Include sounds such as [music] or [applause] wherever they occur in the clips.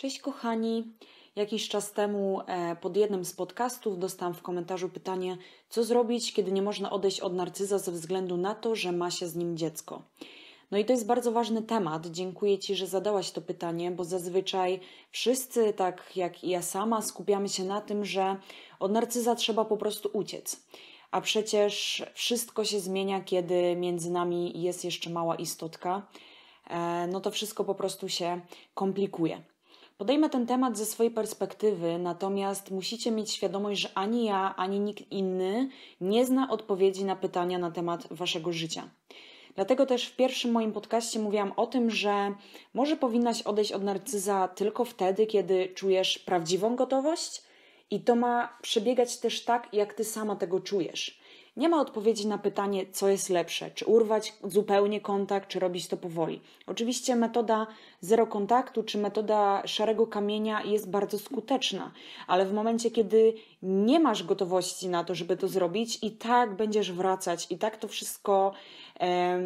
Cześć kochani. Jakiś czas temu e, pod jednym z podcastów dostałam w komentarzu pytanie, co zrobić, kiedy nie można odejść od narcyza ze względu na to, że ma się z nim dziecko. No i to jest bardzo ważny temat. Dziękuję Ci, że zadałaś to pytanie, bo zazwyczaj wszyscy, tak jak i ja sama, skupiamy się na tym, że od narcyza trzeba po prostu uciec. A przecież wszystko się zmienia, kiedy między nami jest jeszcze mała istotka. E, no to wszystko po prostu się komplikuje. Podejmę ten temat ze swojej perspektywy, natomiast musicie mieć świadomość, że ani ja, ani nikt inny nie zna odpowiedzi na pytania na temat waszego życia. Dlatego też w pierwszym moim podcaście mówiłam o tym, że może powinnaś odejść od narcyza tylko wtedy, kiedy czujesz prawdziwą gotowość i to ma przebiegać też tak, jak ty sama tego czujesz. Nie ma odpowiedzi na pytanie, co jest lepsze, czy urwać zupełnie kontakt, czy robić to powoli. Oczywiście metoda zero kontaktu, czy metoda szarego kamienia jest bardzo skuteczna, ale w momencie, kiedy nie masz gotowości na to, żeby to zrobić, i tak będziesz wracać, i tak to wszystko em,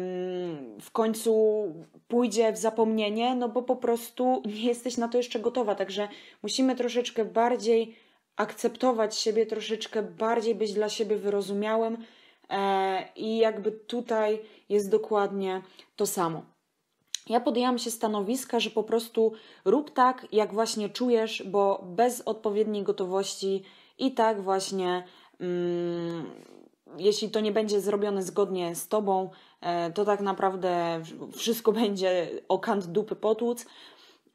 w końcu pójdzie w zapomnienie, no bo po prostu nie jesteś na to jeszcze gotowa. Także musimy troszeczkę bardziej akceptować siebie troszeczkę bardziej, być dla siebie wyrozumiałym e, i jakby tutaj jest dokładnie to samo. Ja podjęłam się stanowiska, że po prostu rób tak, jak właśnie czujesz, bo bez odpowiedniej gotowości i tak właśnie, mm, jeśli to nie będzie zrobione zgodnie z tobą, e, to tak naprawdę wszystko [laughs] będzie o kant dupy potłuc.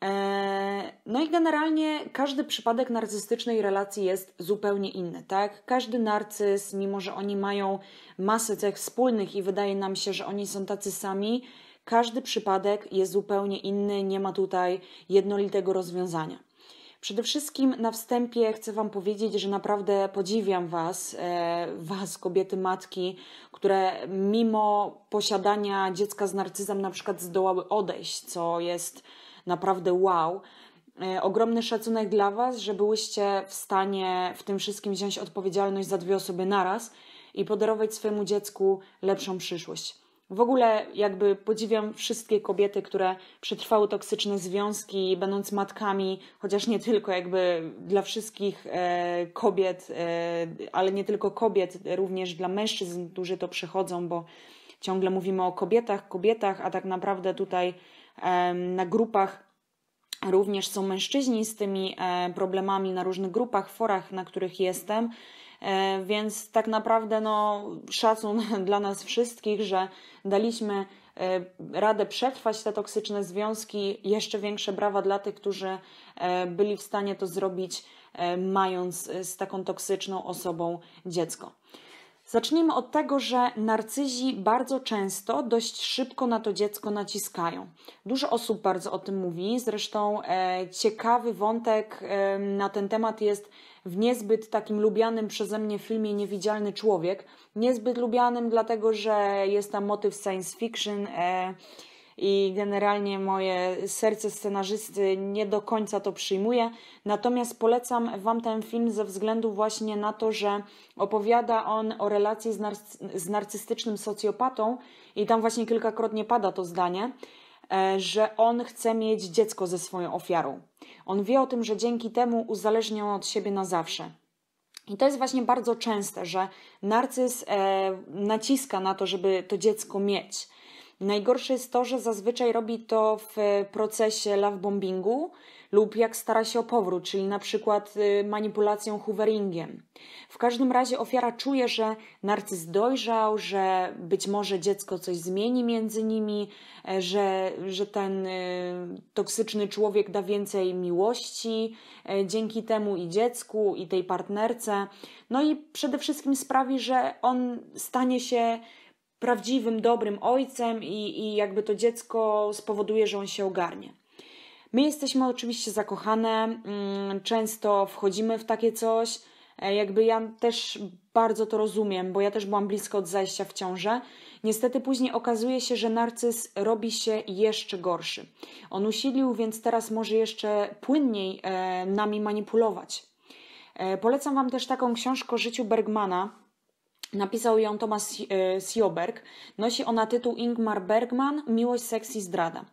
E, no i generalnie każdy przypadek narcystycznej relacji jest zupełnie inny, tak? Każdy narcyz, mimo że oni mają masę cech wspólnych i wydaje nam się, że oni są tacy sami, każdy przypadek jest zupełnie inny, nie ma tutaj jednolitego rozwiązania. Przede wszystkim na wstępie chcę Wam powiedzieć, że naprawdę podziwiam Was, e, Was, kobiety matki, które mimo posiadania dziecka z narcyzem na przykład zdołały odejść, co jest naprawdę wow. E, ogromny szacunek dla Was, że byłyście w stanie w tym wszystkim wziąć odpowiedzialność za dwie osoby naraz i podarować swojemu dziecku lepszą przyszłość. W ogóle jakby podziwiam wszystkie kobiety, które przetrwały toksyczne związki, będąc matkami, chociaż nie tylko jakby dla wszystkich e, kobiet, e, ale nie tylko kobiet, również dla mężczyzn, którzy to przechodzą, bo ciągle mówimy o kobietach, kobietach, a tak naprawdę tutaj na grupach Również są mężczyźni z tymi problemami na różnych grupach, forach, na których jestem. E, więc tak naprawdę no, szacun [laughs] dla nas wszystkich, że daliśmy e, radę przetrwać te toksyczne związki. Jeszcze większe brawa dla tych, którzy e, byli w stanie to zrobić, mając z taką toksyczną osobą dziecko. Zacznijmy od tego, że narcyzi bardzo często dość szybko na to dziecko naciskają. Dużo osób bardzo o tym mówi, zresztą e, ciekawy wątek e, na ten temat jest w niezbyt takim lubianym przeze mnie filmie Niewidzialny Człowiek. Niezbyt lubianym, dlatego że jest tam motyw science fiction. E, i generalnie moje serce scenarzysty nie do końca to przyjmuje. Natomiast polecam Wam ten film ze względu właśnie na to, że opowiada on o relacji z, narcy- z narcystycznym socjopatą i tam właśnie kilkakrotnie pada to zdanie e, że on chce mieć dziecko ze swoją ofiarą. On wie o tym, że dzięki temu uzależnią od siebie na zawsze. I to jest właśnie bardzo częste, że narcyz e, naciska na to, żeby to dziecko mieć. Najgorsze jest to, że zazwyczaj robi to w procesie love bombingu lub jak stara się o powrót, czyli na przykład y, manipulacją hoveringiem. W każdym razie ofiara czuje, że narcyz dojrzał, że być może dziecko coś zmieni między nimi, e, że, że ten y, toksyczny człowiek da więcej miłości e, dzięki temu i dziecku, i tej partnerce. No i przede wszystkim sprawi, że on stanie się prawdziwym, dobrym ojcem i, i jakby to dziecko spowoduje, że on się ogarnie. My jesteśmy oczywiście zakochane, mm, często wchodzimy w takie coś. E, jakby ja też bardzo to rozumiem, bo ja też byłam blisko od zajścia w ciążę. Niestety później okazuje się, że narcyz robi się jeszcze gorszy. On usilił, więc teraz może jeszcze płynniej e, nami manipulować. E, polecam Wam też taką książkę o życiu Bergmana, Napisał ją Thomas Sjoberg. E, Nosi ona tytuł Ingmar Bergman Miłość, seks i zdrada.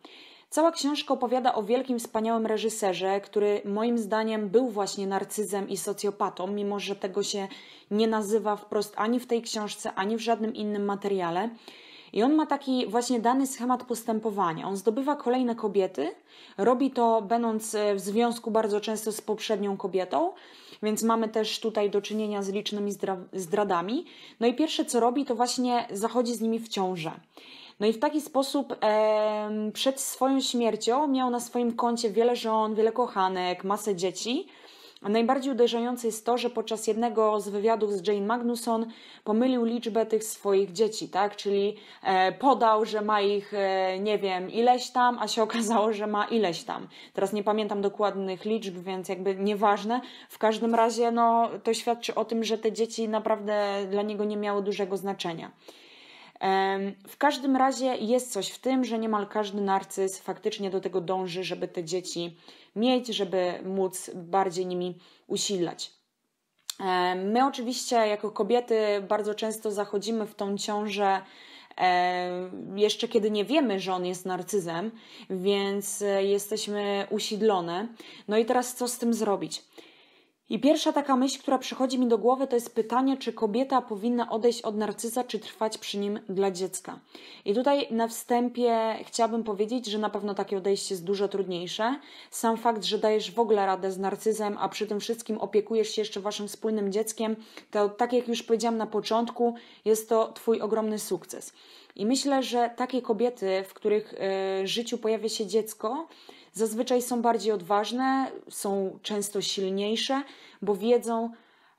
Cała książka opowiada o wielkim, wspaniałym reżyserze, który moim zdaniem był właśnie narcyzem i socjopatą, mimo że tego się nie nazywa wprost ani w tej książce, ani w żadnym innym materiale. I on ma taki właśnie dany schemat postępowania. On zdobywa kolejne kobiety, robi to będąc e, w związku bardzo często z poprzednią kobietą więc mamy też tutaj do czynienia z licznymi zdradami. No i pierwsze co robi, to właśnie zachodzi z nimi w ciążę. No i w taki sposób e, przed swoją śmiercią miał na swoim koncie wiele żon, wiele kochanek, masę dzieci. A najbardziej uderzające jest to, że podczas jednego z wywiadów z Jane Magnusson pomylił liczbę tych swoich dzieci, tak? Czyli e, podał, że ma ich, e, nie wiem, ileś tam, a się [laughs] okazało, że ma ileś tam. Teraz nie pamiętam dokładnych liczb, więc jakby nieważne. W każdym razie, no, to świadczy o tym, że te dzieci naprawdę dla niego nie miały dużego znaczenia. W każdym razie jest coś w tym, że niemal każdy narcyz faktycznie do tego dąży, żeby te dzieci mieć, żeby móc bardziej nimi usilać. My oczywiście jako kobiety bardzo często zachodzimy w tą ciążę jeszcze kiedy nie wiemy, że on jest narcyzem, więc e, jesteśmy usidlone. No i teraz co z tym zrobić? I pierwsza taka myśl, która przychodzi mi do głowy, to jest pytanie, czy kobieta powinna odejść od narcyza, czy trwać przy nim dla dziecka. I tutaj na wstępie chciałabym powiedzieć, że na pewno takie odejście jest dużo trudniejsze. Sam fakt, że dajesz w ogóle radę z narcyzem, a przy tym wszystkim opiekujesz się jeszcze waszym wspólnym dzieckiem, to tak jak już powiedziałam na początku, jest to twój ogromny sukces. I myślę, że takie kobiety, w których y, życiu pojawia się dziecko, zazwyczaj są bardziej odważne, są często silniejsze, bo wiedzą,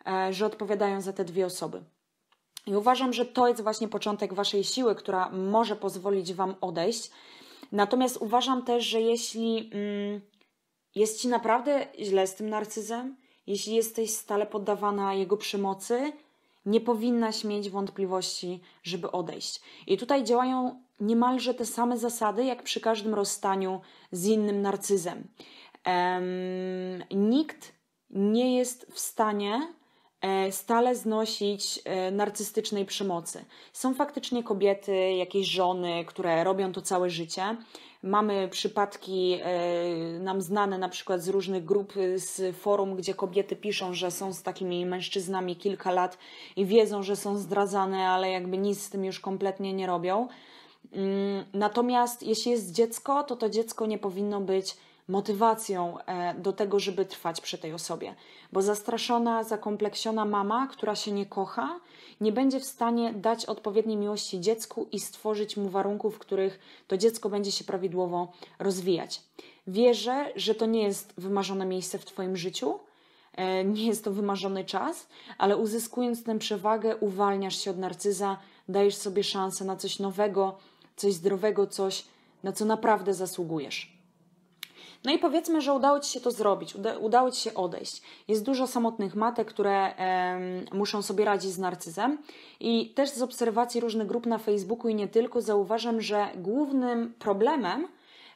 e, że odpowiadają za te dwie osoby. I uważam, że to jest właśnie początek waszej siły, która może pozwolić wam odejść. Natomiast uważam też, że jeśli mm, jest ci naprawdę źle z tym narcyzem, jeśli jesteś stale poddawana jego przemocy, nie powinnaś mieć wątpliwości, żeby odejść. I tutaj działają niemalże te same zasady, jak przy każdym rozstaniu z innym narcyzem. Um, nikt nie jest w stanie e, stale znosić e, narcystycznej przemocy. Są faktycznie kobiety, jakieś żony, które robią to całe życie, Mamy przypadki e, nam znane na przykład z różnych grup, e, z forum, gdzie kobiety piszą, że są z takimi mężczyznami kilka lat i wiedzą, że są zdradzane, ale jakby nic z tym już kompletnie nie robią. Mm, natomiast jeśli jest dziecko, to to dziecko nie powinno być motywacją e, do tego, żeby trwać przy tej osobie. Bo zastraszona, zakompleksiona mama, która się nie kocha, nie będzie w stanie dać odpowiedniej miłości dziecku i stworzyć mu warunków, w których to dziecko będzie się prawidłowo rozwijać. Wierzę, że to nie jest wymarzone miejsce w Twoim życiu, e, nie jest to wymarzony czas, ale uzyskując tę przewagę, uwalniasz się od narcyza, dajesz sobie szansę na coś nowego, coś zdrowego, coś, na co naprawdę zasługujesz. No i powiedzmy, że udało Ci się to zrobić, uda, udało Ci się odejść. Jest dużo samotnych matek, które e, muszą sobie radzić z narcyzem i też z obserwacji różnych grup na Facebooku i nie tylko zauważam, że głównym problemem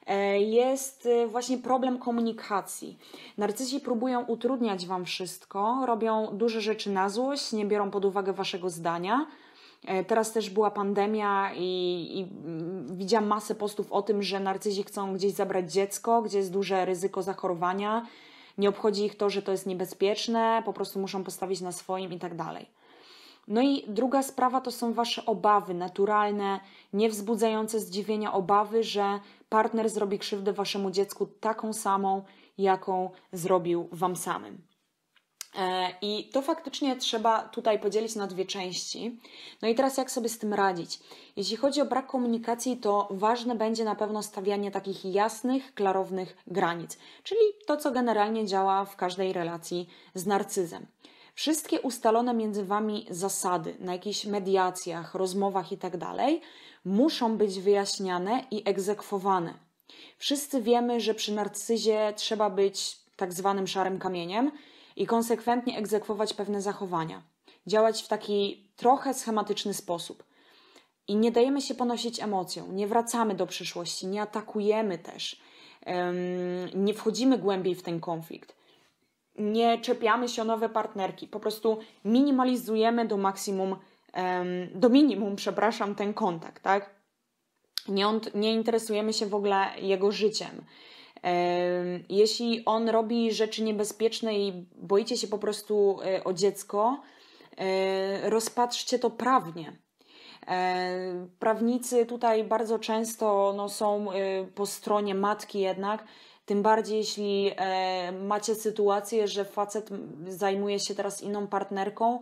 e, jest e, właśnie problem komunikacji. Narcyzi próbują utrudniać Wam wszystko, robią duże rzeczy na złość, nie biorą pod uwagę Waszego zdania, E, teraz też była pandemia i, i, mm, widziałam masę postów o tym, że narcyzi chcą gdzieś zabrać dziecko, gdzie jest duże ryzyko zachorowania. Nie obchodzi ich to, że to jest niebezpieczne, po prostu muszą postawić na swoim i tak dalej. No i druga sprawa to są wasze obawy naturalne, niewzbudzające zdziwienia obawy, że partner zrobi krzywdę waszemu dziecku taką samą, jaką zrobił wam samym. E, I to faktycznie trzeba tutaj podzielić na dwie części. No i teraz jak sobie z tym radzić? Jeśli chodzi o brak komunikacji, to ważne będzie na pewno stawianie takich jasnych, klarownych granic, czyli to, co generalnie działa w każdej relacji z narcyzem. Wszystkie ustalone między wami zasady na jakichś mediacjach, rozmowach itd. Tak muszą być wyjaśniane i egzekwowane. Wszyscy wiemy, że przy narcyzie trzeba być tak zwanym szarym kamieniem, i konsekwentnie egzekwować pewne zachowania, działać w taki trochę schematyczny sposób. I nie dajemy się ponosić emocją, nie wracamy do przyszłości, nie atakujemy też, nie wchodzimy głębiej w ten konflikt, nie czepiamy się o nowe partnerki, po prostu minimalizujemy do maksimum, do minimum, przepraszam, ten kontakt, tak? Nie, nie interesujemy się w ogóle jego życiem jeśli on robi rzeczy niebezpieczne i boicie się po prostu e, o dziecko, e, rozpatrzcie to prawnie. E, prawnicy tutaj bardzo często no, są po stronie matki jednak, tym bardziej jeśli macie sytuację, że facet zajmuje się teraz inną partnerką,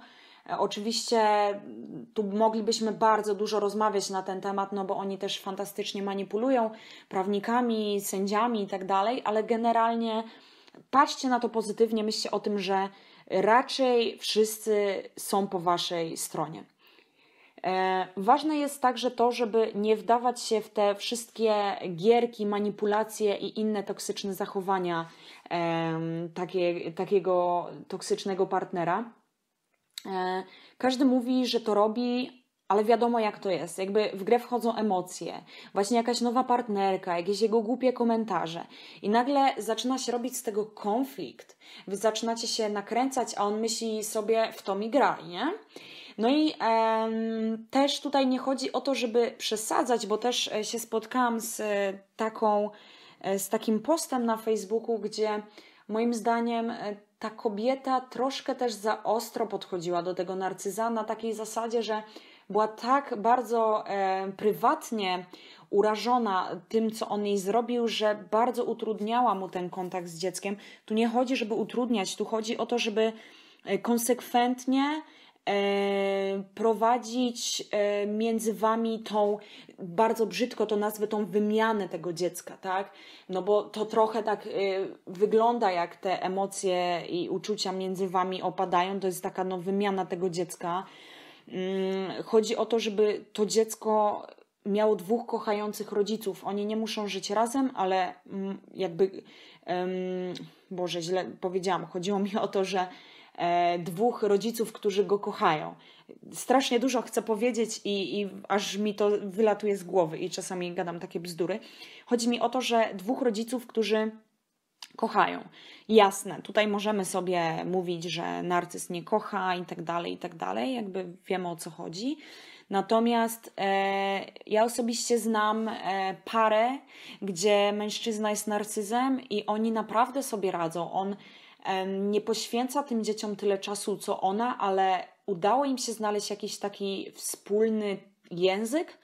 E, oczywiście mm, tu moglibyśmy bardzo dużo rozmawiać na ten temat, no bo oni też fantastycznie manipulują prawnikami, sędziami i tak dalej, ale generalnie patrzcie na to pozytywnie, myślcie o tym, że raczej wszyscy są po waszej stronie. E, ważne jest także to, żeby nie wdawać się w te wszystkie gierki, manipulacje i inne toksyczne zachowania takie, takiego toksycznego partnera. E, każdy mówi, że to robi, ale wiadomo jak to jest. Jakby w grę wchodzą emocje, właśnie jakaś nowa partnerka, jakieś jego głupie komentarze. I nagle zaczyna się robić z tego konflikt. Wy zaczynacie się nakręcać, a on myśli sobie w to mi gra, nie? No i em, też tutaj nie chodzi o to, żeby przesadzać, bo też e, się spotkałam z e, taką, z takim postem na Facebooku, gdzie moim zdaniem ta kobieta troszkę też za ostro podchodziła do tego narcyza na takiej zasadzie, że była tak bardzo e, prywatnie urażona tym, co on jej zrobił, że bardzo utrudniała mu ten kontakt z dzieckiem. Tu nie chodzi, żeby utrudniać, tu chodzi o to, żeby e, konsekwentnie E, prowadzić e, między wami tą, bardzo brzydko to nazwę, tą wymianę tego dziecka, tak? No bo to trochę tak e, wygląda, jak te emocje i uczucia między wami opadają, to jest taka no, wymiana tego dziecka. Mm, chodzi o to, żeby to dziecko miało dwóch kochających rodziców. Oni nie muszą żyć razem, ale mm, jakby. Um, Boże, źle powiedziałam. Chodziło mi o to, że E, dwóch rodziców, którzy go kochają. Strasznie dużo chcę powiedzieć i, i aż mi to wylatuje z głowy i czasami gadam takie bzdury. Chodzi mi o to, że dwóch rodziców, którzy kochają. Jasne, tutaj możemy sobie mówić, że narcyz nie kocha i tak dalej, i tak dalej, jakby wiemy o co chodzi. Natomiast e, ja osobiście znam e, parę, gdzie mężczyzna jest narcyzem i oni naprawdę sobie radzą. On nie poświęca tym dzieciom tyle czasu co ona, ale udało im się znaleźć jakiś taki wspólny język,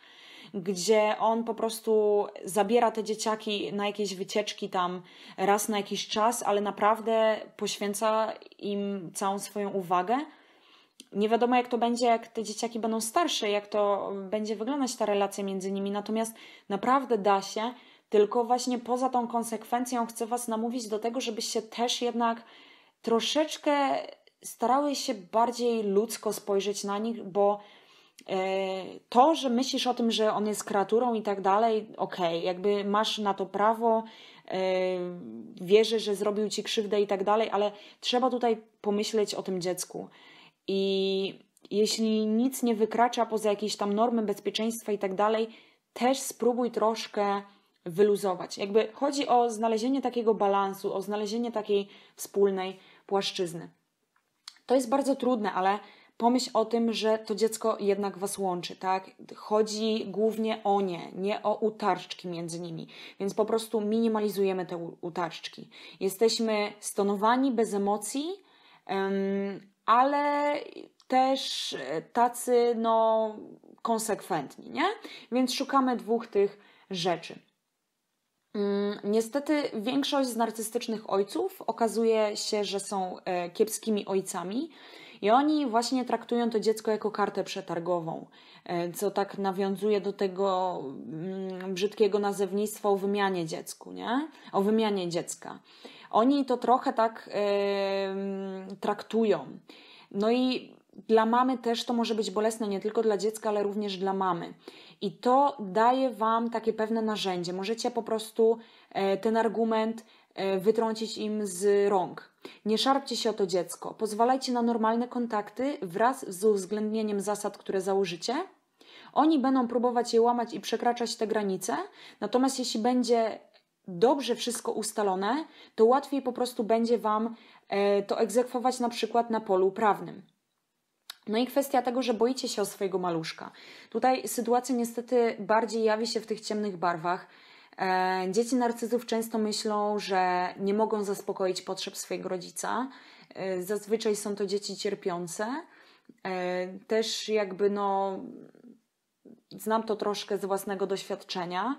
gdzie on po prostu zabiera te dzieciaki na jakieś wycieczki tam raz na jakiś czas, ale naprawdę poświęca im całą swoją uwagę. Nie wiadomo, jak to będzie, jak te dzieciaki będą starsze, jak to będzie wyglądać ta relacja między nimi, natomiast naprawdę da się tylko właśnie poza tą konsekwencją chcę Was namówić do tego, żebyście też jednak troszeczkę starały się bardziej ludzko spojrzeć na nich, bo e, to, że myślisz o tym, że on jest kreaturą i tak dalej, okej, okay, jakby masz na to prawo, e, wierzę, że zrobił ci krzywdę i tak dalej, ale trzeba tutaj pomyśleć o tym dziecku. I jeśli nic nie wykracza poza jakieś tam normy bezpieczeństwa i tak dalej, też spróbuj troszkę wyluzować. Jakby chodzi o znalezienie takiego balansu, o znalezienie takiej wspólnej płaszczyzny. To jest bardzo trudne, ale pomyśl o tym, że to dziecko jednak was łączy, tak? Chodzi głównie o nie, nie o utarczki między nimi, więc po prostu minimalizujemy te utarczki. Jesteśmy stonowani, bez emocji, ale też e, tacy, no, konsekwentni, nie? Więc szukamy dwóch tych rzeczy. Mm, niestety większość z narcystycznych ojców okazuje się, że są e, kiepskimi ojcami i oni właśnie traktują to dziecko jako kartę przetargową, e, co tak nawiązuje do tego mm, brzydkiego nazewnictwa o wymianie dziecku, nie? O wymianie dziecka. Oni to trochę tak yy, traktują. No i dla mamy też to może być bolesne, nie tylko dla dziecka, ale również dla mamy. I to daje Wam takie pewne narzędzie. Możecie po prostu e, ten argument e, wytrącić im z rąk. Nie szarpcie się o to dziecko. Pozwalajcie na normalne kontakty wraz z uwzględnieniem zasad, które założycie. Oni będą próbować je łamać i przekraczać te granice, natomiast jeśli będzie dobrze wszystko ustalone, to łatwiej po prostu będzie Wam e, to egzekwować na przykład na polu prawnym. No i kwestia tego, że boicie się o swojego maluszka. Tutaj sytuacja niestety bardziej jawi się w tych ciemnych barwach. E, dzieci narcyzów często myślą, że nie mogą zaspokoić potrzeb swojego rodzica. E, zazwyczaj są to dzieci cierpiące. E, też jakby no, znam to troszkę z własnego doświadczenia.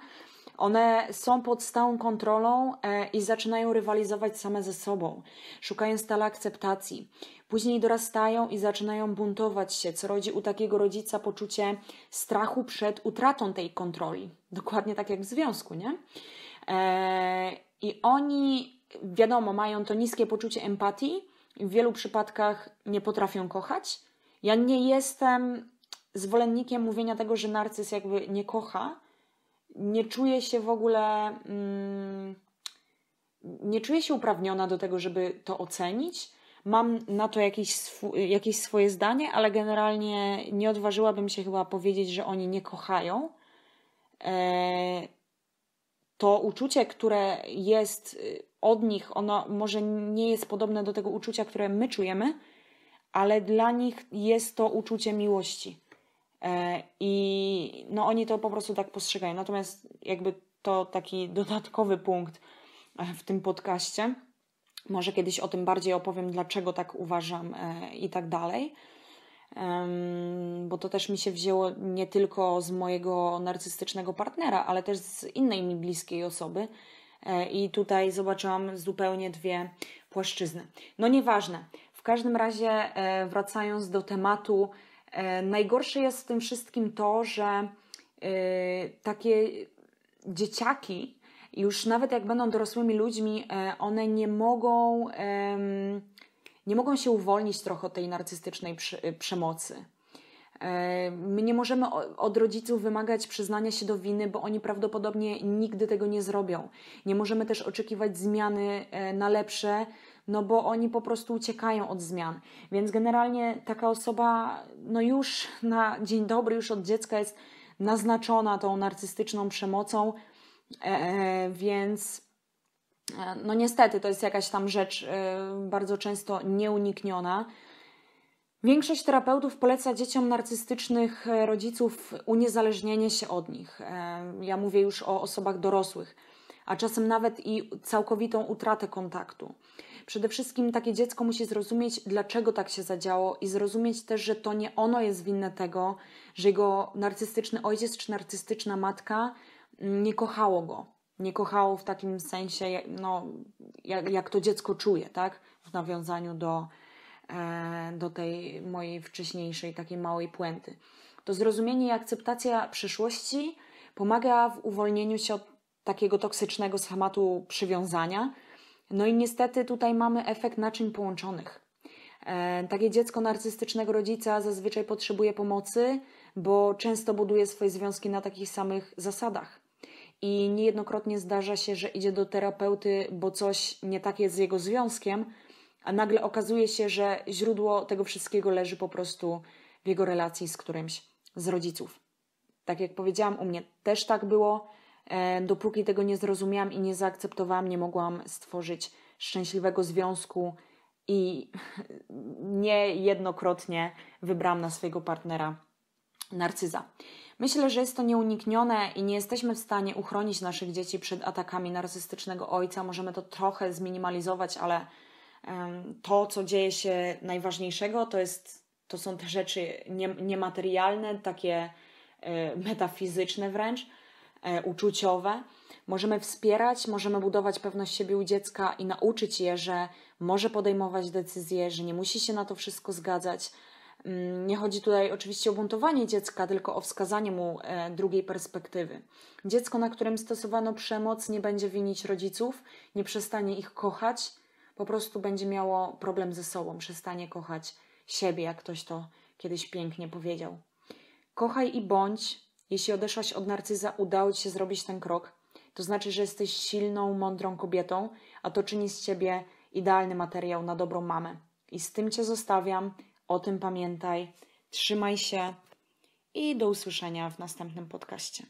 One są pod stałą kontrolą e, i zaczynają rywalizować same ze sobą, szukają stale akceptacji. Później dorastają i zaczynają buntować się, co rodzi u takiego rodzica poczucie strachu przed utratą tej kontroli. Dokładnie tak jak w związku, nie? E, I oni, wiadomo, mają to niskie poczucie empatii, w wielu przypadkach nie potrafią kochać. Ja nie jestem zwolennikiem mówienia tego, że narcyz jakby nie kocha, nie czuję się w ogóle. Mm, nie czuję się uprawniona do tego, żeby to ocenić. Mam na to jakieś, jakieś swoje zdanie, ale generalnie nie odważyłabym się chyba powiedzieć, że oni nie kochają. E, to uczucie, które jest y, od nich, ono może nie jest podobne do tego uczucia, które my czujemy, ale dla nich jest to uczucie miłości E, I no oni to po prostu tak postrzegają. Natomiast jakby to taki [laughs] dodatkowy punkt e, w tym podcaście. Może kiedyś o tym bardziej opowiem, dlaczego tak uważam e, i tak dalej. Bo to też mi się wzięło nie tylko z mojego narcystycznego partnera, ale też z innej mi bliskiej osoby. I tutaj zobaczyłam zupełnie dwie płaszczyzny. No nieważne. W każdym razie, wracając do tematu E, najgorsze jest w tym wszystkim to, że e, takie dzieciaki, już nawet jak będą dorosłymi ludźmi, e, one nie mogą, nie mogą się uwolnić trochę od tej narcystycznej przemocy. My nie możemy od rodziców wymagać przyznania się do winy, bo oni prawdopodobnie nigdy tego nie zrobią. Nie możemy też oczekiwać zmiany na lepsze, no bo oni po prostu uciekają od zmian. Więc generalnie taka osoba, no już na dzień dobry, już od dziecka jest naznaczona tą narcystyczną przemocą, e, e więc. E, no, niestety, to jest jakaś tam rzecz e, bardzo często nieunikniona. Większość terapeutów poleca dzieciom narcystycznych e, rodziców uniezależnienie się od nich. Ja mówię już o osobach dorosłych, a czasem nawet i całkowitą utratę kontaktu. Przede wszystkim takie dziecko musi zrozumieć, dlaczego tak się zadziało i zrozumieć też, że to nie ono jest winne tego, że jego narcystyczny ojciec czy narcystyczna matka mm, nie kochało go. Nie kochało w takim sensie, no, jak, jak to dziecko czuje, tak? W nawiązaniu do, e, do tej mojej wcześniejszej, takiej małej puenty. To zrozumienie i akceptacja przyszłości pomaga w uwolnieniu się od takiego toksycznego schematu przywiązania, no i niestety tutaj mamy efekt naczyń połączonych. E, takie dziecko narcystycznego rodzica zazwyczaj potrzebuje pomocy, bo często buduje swoje związki na takich samych zasadach. I niejednokrotnie zdarza się, że idzie do terapeuty, bo coś nie tak jest z jego związkiem, a nagle okazuje się, że źródło tego wszystkiego leży po prostu w jego relacji z którymś z rodziców. Tak jak powiedziałam, u mnie też tak było. E, dopóki tego nie zrozumiałam i nie zaakceptowałam, nie mogłam stworzyć szczęśliwego związku i [laughs] niejednokrotnie wybrałam na swojego partnera narcyza. Myślę, że jest to nieuniknione i nie jesteśmy w stanie uchronić naszych dzieci przed atakami narcystycznego ojca. Możemy to trochę zminimalizować, ale to, co dzieje się najważniejszego, to, jest, to są te rzeczy niematerialne, takie e, metafizyczne wręcz, E, uczuciowe. Możemy wspierać, możemy budować pewność siebie u dziecka i nauczyć je, że może podejmować decyzje, że nie musi się na to wszystko zgadzać. Mm, nie chodzi tutaj oczywiście o buntowanie dziecka, tylko o wskazanie mu e, drugiej perspektywy. Dziecko, na którym stosowano przemoc, nie będzie winić rodziców, nie przestanie ich kochać, po prostu będzie miało problem ze sobą, przestanie kochać siebie, jak ktoś to kiedyś pięknie powiedział. Kochaj i bądź, jeśli odeszłaś od narcyza, udało ci się zrobić ten krok, to znaczy, że jesteś silną, mądrą kobietą, a to czyni z ciebie idealny materiał na dobrą mamę. I z tym cię zostawiam, o tym pamiętaj, trzymaj się i do usłyszenia w następnym podcaście.